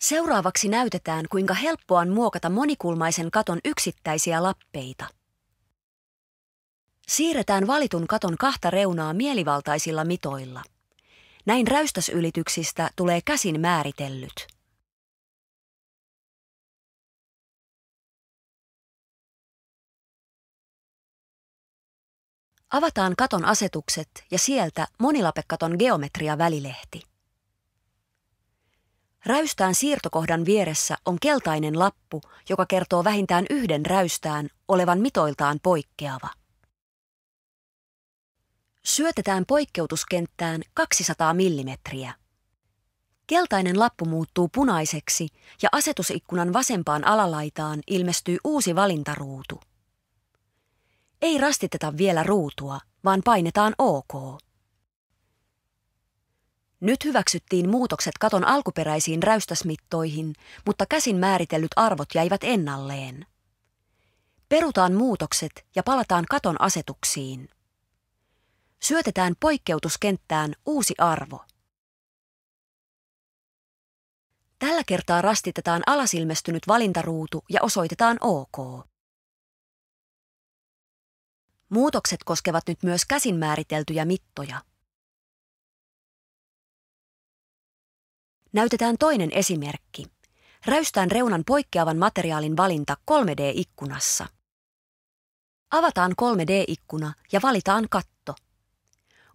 Seuraavaksi näytetään, kuinka helppoa on muokata monikulmaisen katon yksittäisiä lappeita. Siirretään valitun katon kahta reunaa mielivaltaisilla mitoilla. Näin räystäsylityksistä tulee käsin määritellyt. Avataan katon asetukset ja sieltä monilapekaton geometria-välilehti. Räystään siirtokohdan vieressä on keltainen lappu, joka kertoo vähintään yhden räystään olevan mitoiltaan poikkeava. Syötetään poikkeutuskenttään 200 millimetriä. Keltainen lappu muuttuu punaiseksi ja asetusikkunan vasempaan alalaitaan ilmestyy uusi valintaruutu. Ei rastiteta vielä ruutua, vaan painetaan OK. Nyt hyväksyttiin muutokset katon alkuperäisiin räystäsmittoihin, mutta käsin määritellyt arvot jäivät ennalleen. Perutaan muutokset ja palataan katon asetuksiin. Syötetään poikkeutuskenttään uusi arvo. Tällä kertaa rastitetaan alasilmestynyt valintaruutu ja osoitetaan OK. Muutokset koskevat nyt myös käsin määriteltyjä mittoja. Näytetään toinen esimerkki. Räystään reunan poikkeavan materiaalin valinta 3D-ikkunassa. Avataan 3D-ikkuna ja valitaan katto.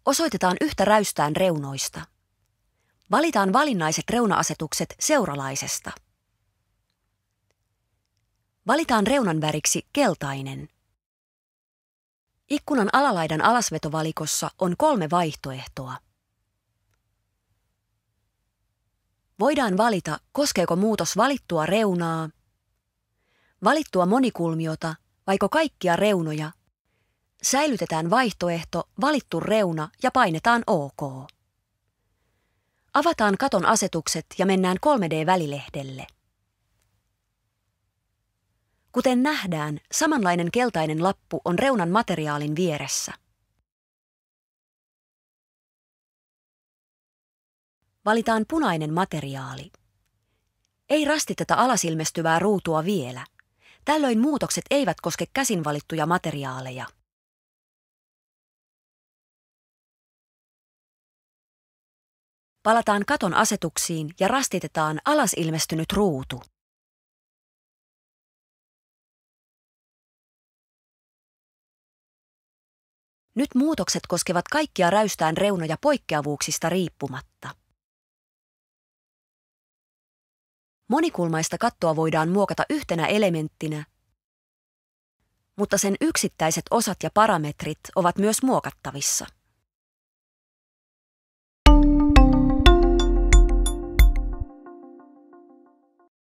Osoitetaan yhtä räystään reunoista. Valitaan valinnaiset reunaasetukset seuralaisesta. Valitaan reunan väriksi keltainen. Ikkunan alalaidan alasvetovalikossa on kolme vaihtoehtoa. voidaan valita, koskeeko muutos valittua reunaa, valittua monikulmiota vaiko kaikkia reunoja. Säilytetään vaihtoehto valittu reuna ja painetaan OK. Avataan katon asetukset ja mennään 3D-välilehdelle. Kuten nähdään, samanlainen keltainen lappu on reunan materiaalin vieressä. Valitaan punainen materiaali. Ei rastiteta alasilmestyvää ruutua vielä. Tällöin muutokset eivät koske käsin valittuja materiaaleja. Palataan katon asetuksiin ja rastitetaan alas ilmestynyt ruutu. Nyt muutokset koskevat kaikkia räystään reunoja poikkeavuuksista riippumatta. Monikulmaista kattoa voidaan muokata yhtenä elementtinä, mutta sen yksittäiset osat ja parametrit ovat myös muokattavissa.